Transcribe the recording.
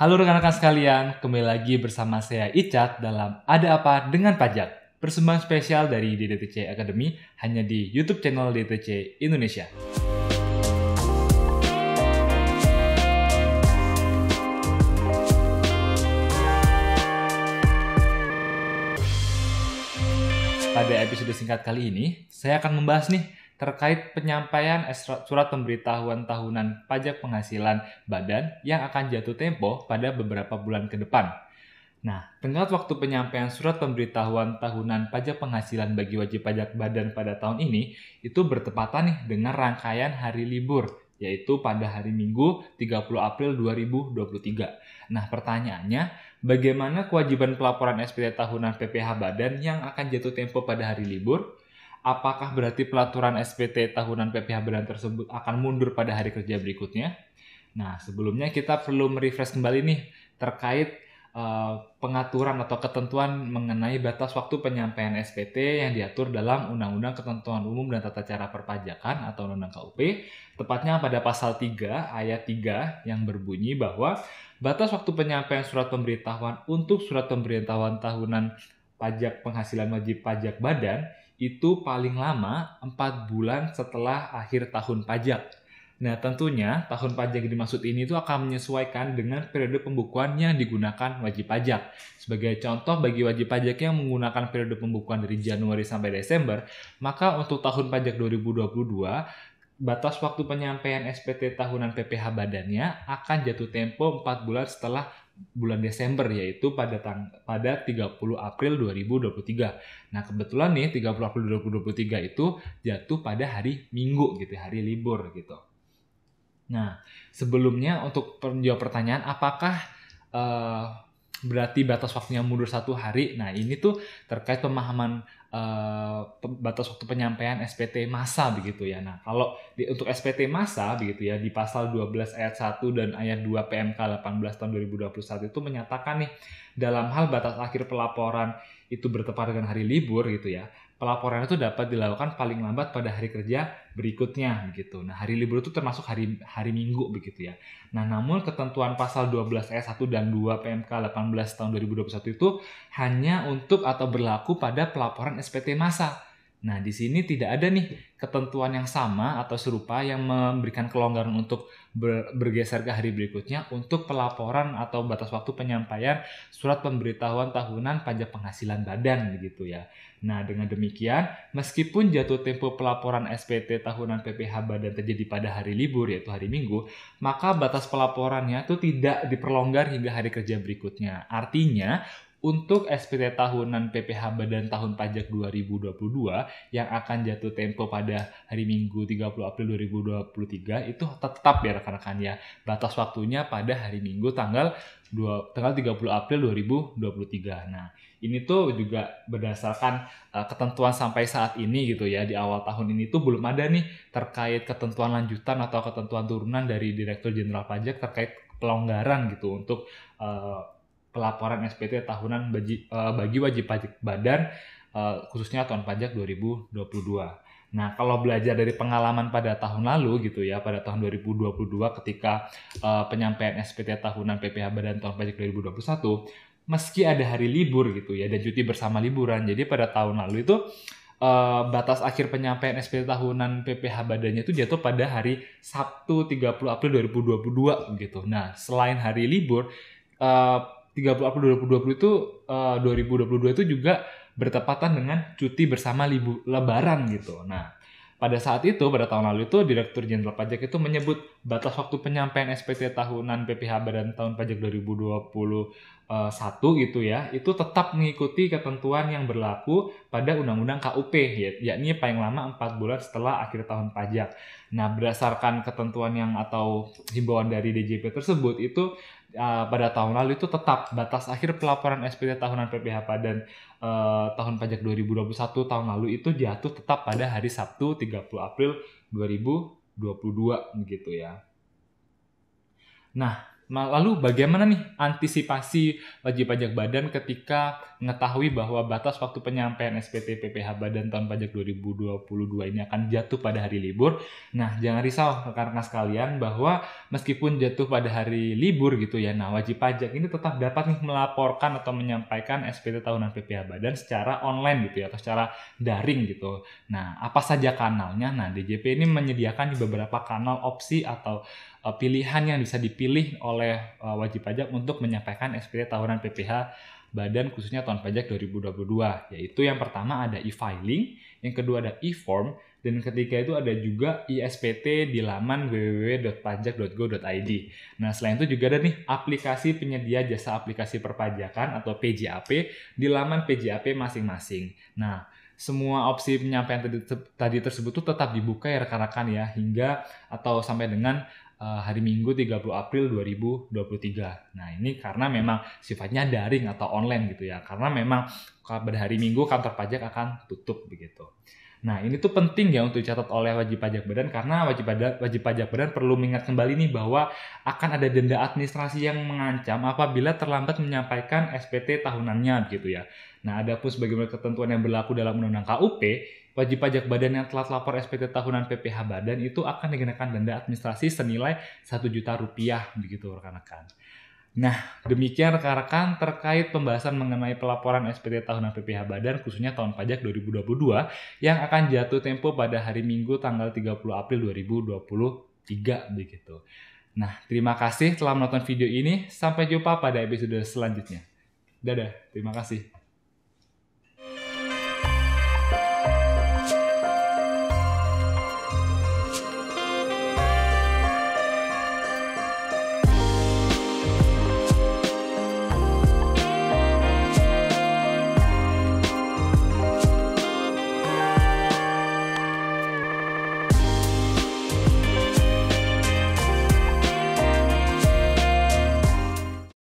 Halo rekan-rekan sekalian, kembali lagi bersama saya Icat dalam Ada Apa Dengan Pajak. Persembahan spesial dari DDTC Academy hanya di YouTube channel DDTC Indonesia. Pada episode singkat kali ini, saya akan membahas nih terkait penyampaian surat pemberitahuan tahunan pajak penghasilan badan yang akan jatuh tempo pada beberapa bulan ke depan. Nah, tenggat waktu penyampaian surat pemberitahuan tahunan pajak penghasilan bagi wajib pajak badan pada tahun ini itu bertepatan nih dengan rangkaian hari libur yaitu pada hari Minggu 30 April 2023. Nah, pertanyaannya, bagaimana kewajiban pelaporan SPT tahunan PPh badan yang akan jatuh tempo pada hari libur? apakah berarti pelaturan SPT tahunan PPH bulan tersebut akan mundur pada hari kerja berikutnya? Nah, sebelumnya kita perlu merefresh kembali nih terkait uh, pengaturan atau ketentuan mengenai batas waktu penyampaian SPT yang diatur dalam Undang-Undang Ketentuan Umum dan Tata Cara Perpajakan atau Undang-Undang KUP, tepatnya pada pasal 3 ayat 3 yang berbunyi bahwa batas waktu penyampaian surat pemberitahuan untuk surat pemberitahuan tahunan pajak penghasilan wajib pajak badan itu paling lama 4 bulan setelah akhir tahun pajak. Nah, tentunya tahun pajak yang dimaksud ini itu akan menyesuaikan dengan periode pembukuan yang digunakan wajib pajak. Sebagai contoh, bagi wajib pajak yang menggunakan periode pembukuan dari Januari sampai Desember, maka untuk tahun pajak 2022, batas waktu penyampaian SPT tahunan PPH badannya akan jatuh tempo 4 bulan setelah bulan Desember yaitu pada tang pada 30 April 2023. Nah, kebetulan nih 30 April 2023 itu jatuh pada hari Minggu gitu, hari libur gitu. Nah, sebelumnya untuk menjawab pertanyaan apakah uh, berarti batas waktunya mundur satu hari. Nah ini tuh terkait pemahaman uh, batas waktu penyampaian SPT masa begitu ya. Nah kalau di, untuk SPT masa begitu ya di pasal 12 ayat 1 dan ayat 2 PMK 18 tahun 2021 itu menyatakan nih dalam hal batas akhir pelaporan itu bertepatan dengan hari libur gitu ya pelaporan itu dapat dilakukan paling lambat pada hari kerja berikutnya begitu. Nah, hari libur itu termasuk hari hari Minggu begitu ya. Nah, namun ketentuan pasal 12 ayat 1 dan 2 PMK 18 tahun 2021 itu hanya untuk atau berlaku pada pelaporan SPT masa Nah, di sini tidak ada nih ketentuan yang sama atau serupa yang memberikan kelonggaran untuk bergeser ke hari berikutnya untuk pelaporan atau batas waktu penyampaian surat pemberitahuan tahunan pajak penghasilan badan gitu ya. Nah, dengan demikian, meskipun jatuh tempo pelaporan SPT tahunan PPH badan terjadi pada hari libur yaitu hari Minggu, maka batas pelaporannya itu tidak diperlonggar hingga hari kerja berikutnya. Artinya, untuk SPT tahunan PPH Badan Tahun Pajak 2022 yang akan jatuh tempo pada hari Minggu 30 April 2023 itu tetap ya rekan-rekan ya. Batas waktunya pada hari Minggu tanggal 2, tanggal 30 April 2023. Nah, ini tuh juga berdasarkan uh, ketentuan sampai saat ini gitu ya di awal tahun ini tuh belum ada nih terkait ketentuan lanjutan atau ketentuan turunan dari Direktur Jenderal Pajak terkait pelonggaran gitu untuk uh, pelaporan SPT tahunan bagi, uh, bagi wajib pajak badan uh, khususnya tahun pajak 2022. Nah, kalau belajar dari pengalaman pada tahun lalu gitu ya, pada tahun 2022 ketika uh, penyampaian SPT tahunan PPh Badan Tahun Pajak 2021, meski ada hari libur gitu ya dan cuti bersama liburan, jadi pada tahun lalu itu uh, batas akhir penyampaian SPT tahunan PPh badannya itu jatuh pada hari Sabtu 30 April 2022 gitu. Nah, selain hari libur, uh, 30 April 2020 itu eh, uh, 2022 itu juga bertepatan dengan cuti bersama libu lebaran gitu. Nah, pada saat itu pada tahun lalu itu Direktur Jenderal Pajak itu menyebut batas waktu penyampaian SPT tahunan PPH Badan Tahun Pajak 2021 gitu ya, itu tetap mengikuti ketentuan yang berlaku pada Undang-Undang KUP ya. yakni paling lama 4 bulan setelah akhir tahun pajak. Nah, berdasarkan ketentuan yang atau himbauan dari DJP tersebut itu uh, pada tahun lalu itu tetap batas akhir pelaporan SPT tahunan PPH dan uh, tahun pajak 2021 tahun lalu itu jatuh tetap pada hari Sabtu 30 April 2022 gitu ya. Nah, Lalu bagaimana nih antisipasi wajib pajak badan ketika mengetahui bahwa batas waktu penyampaian SPT PPh Badan tahun pajak 2022 ini akan jatuh pada hari libur? Nah, jangan risau karena sekalian bahwa meskipun jatuh pada hari libur gitu ya, nah wajib pajak ini tetap dapat nih melaporkan atau menyampaikan SPT tahunan PPh Badan secara online gitu ya atau secara daring gitu. Nah, apa saja kanalnya? Nah, DJP ini menyediakan beberapa kanal opsi atau uh, pilihan yang bisa dipilih oleh uh, wajib pajak untuk menyampaikan SPT tahunan PPH badan khususnya tahun pajak 2022 yaitu yang pertama ada e-filing, yang kedua ada e-form dan ketiga itu ada juga ISPT di laman www.pajak.go.id. Nah, selain itu juga ada nih aplikasi penyedia jasa aplikasi perpajakan atau PJAP di laman PJAP masing-masing. Nah, semua opsi penyampaian tadi, tadi tersebut tuh tetap dibuka ya rekan-rekan ya hingga atau sampai dengan Eh, hari Minggu 30 April 2023. Nah, ini karena memang sifatnya daring atau online gitu ya. Karena memang pada hari Minggu kantor pajak akan tutup begitu. Nah, ini tuh penting ya untuk dicatat oleh wajib pajak badan karena wajib pajak wajib pajak badan perlu mengingat kembali nih bahwa akan ada denda administrasi yang mengancam apabila terlambat menyampaikan SPT tahunannya gitu ya. Nah, ada pun sebagaimana ketentuan yang berlaku dalam Undang-Undang KUP, wajib pajak badan yang telat lapor SPT tahunan PPh badan itu akan dikenakan denda administrasi senilai 1 juta rupiah begitu rekan-rekan. Nah, demikian rekan-rekan terkait pembahasan mengenai pelaporan SPT tahunan PPh Badan khususnya tahun pajak 2022 yang akan jatuh tempo pada hari Minggu tanggal 30 April 2023 begitu. Nah, terima kasih telah menonton video ini. Sampai jumpa pada episode selanjutnya. Dadah, terima kasih.